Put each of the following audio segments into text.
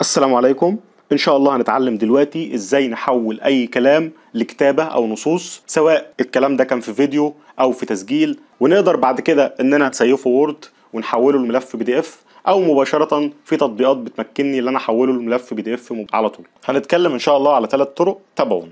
السلام عليكم ان شاء الله هنتعلم دلوقتي ازاي نحول اي كلام لكتابه او نصوص سواء الكلام ده كان في فيديو او في تسجيل ونقدر بعد كده اننا نسيفه وورد ونحوله لملف بي دي اف او مباشره في تطبيقات بتمكنني ان انا احوله لملف بي دي اف على طول هنتكلم ان شاء الله على ثلاث طرق تابعونا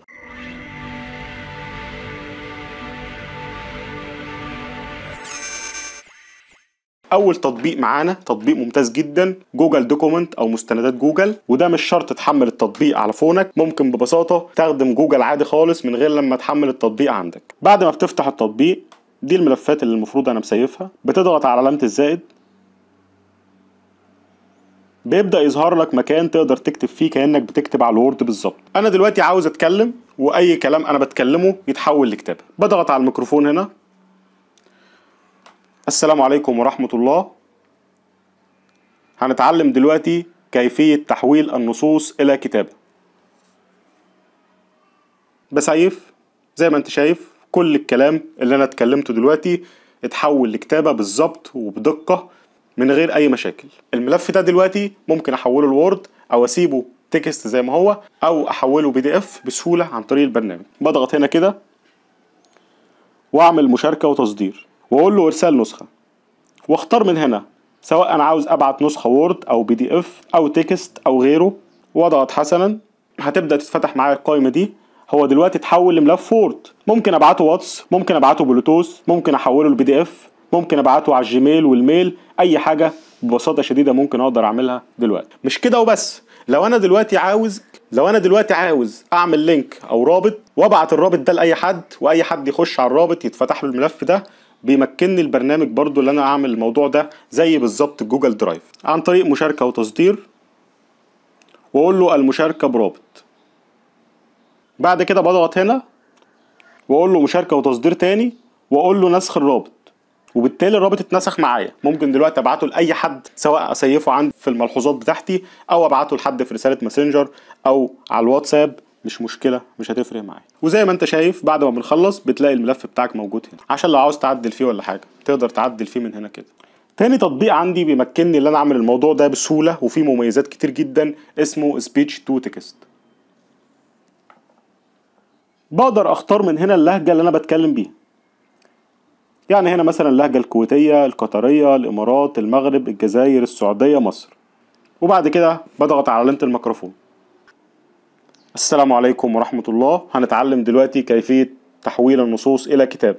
اول تطبيق معانا تطبيق ممتاز جدا جوجل دوكومنت او مستندات جوجل وده مش شرط تحمل التطبيق على فونك ممكن ببساطه تخدم جوجل عادي خالص من غير لما تحمل التطبيق عندك بعد ما بتفتح التطبيق دي الملفات اللي المفروض انا مسيفها بتضغط على علامه الزائد بيبدا يظهر لك مكان تقدر تكتب فيه كانك بتكتب على الوورد بالظبط انا دلوقتي عاوز اتكلم واي كلام انا بتكلمه يتحول لكتابه بضغط على الميكروفون هنا السلام عليكم ورحمة الله هنتعلم دلوقتي كيفية تحويل النصوص إلى كتابة بسيف زي ما انت شايف كل الكلام اللي انا اتكلمته دلوقتي اتحول لكتابة بالظبط وبدقة من غير اي مشاكل الملف ده دلوقتي ممكن احوله لوورد او اسيبه تكست زي ما هو او احوله بي دي اف بسهولة عن طريق البرنامج بضغط هنا كده واعمل مشاركة وتصدير واقول له ارسال نسخه واختار من هنا سواء انا عاوز ابعت نسخه وورد او بي دي اف او تكست او غيره واضغط حسنا هتبدا تتفتح معايا القائمه دي هو دلوقتي اتحول لملف وورد ممكن ابعته واتس ممكن ابعته بلوتوث ممكن احوله لبي دي اف ممكن ابعته على الجيميل والميل اي حاجه ببساطه شديده ممكن اقدر اعملها دلوقتي مش كده وبس لو انا دلوقتي عاوز لو انا دلوقتي عاوز اعمل لينك او رابط وابعت الرابط ده لاي حد واي حد يخش على الرابط يتفتح له الملف ده بيمكنني البرنامج برضو اللي انا اعمل الموضوع ده زي بالظبط جوجل درايف عن طريق مشاركه وتصدير واقول له المشاركه برابط بعد كده بضغط هنا واقول له مشاركه وتصدير تاني واقول له نسخ الرابط وبالتالي الرابط اتنسخ معايا ممكن دلوقتي ابعته لاي حد سواء اسيفه عندي في الملحوظات بتاعتي او ابعته لحد في رساله ماسنجر او على الواتساب مش مشكله مش هتفرق معايا وزي ما انت شايف بعد ما بنخلص بتلاقي الملف بتاعك موجود هنا عشان لو عاوز تعدل فيه ولا حاجه تقدر تعدل فيه من هنا كده تاني تطبيق عندي بيمكنني ان انا اعمل الموضوع ده بسهوله وفيه مميزات كتير جدا اسمه سبيتش تو تكست بقدر اختار من هنا اللهجه اللي انا بتكلم بيها يعني هنا مثلا اللهجه الكويتيه القطريه الامارات المغرب الجزائر السعوديه مصر وبعد كده بضغط على علامه الميكروفون السلام عليكم ورحمة الله هنتعلم دلوقتي كيفية تحويل النصوص إلى كتاب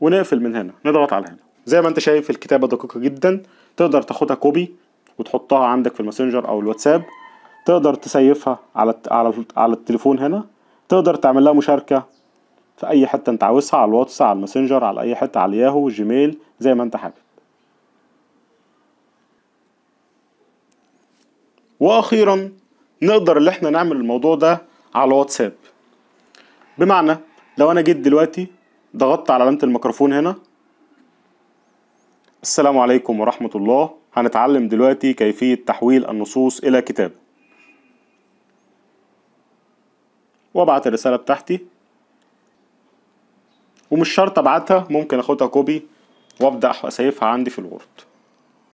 ونقفل من هنا نضغط على هنا زي ما انت شايف الكتابة دقيقة جدا تقدر تاخدها كوبي وتحطها عندك في الماسنجر أو الواتساب تقدر تسيفها على على على التليفون هنا تقدر تعمل لها مشاركة في أي حتة أنت عاوزها على الواتس على الماسنجر على أي حتة على الياهو جيميل زي ما أنت حابب واخيرا نقدر اللي احنا نعمل الموضوع ده على واتساب بمعنى لو انا جيت دلوقتي ضغطت على علامة الميكروفون هنا السلام عليكم ورحمة الله هنتعلم دلوقتي كيفية تحويل النصوص إلى كتاب وابعت الرسالة بتاعتي ومش شرط ابعتها ممكن اخدها كوبي وابدأ اسيفها عندي في الوورد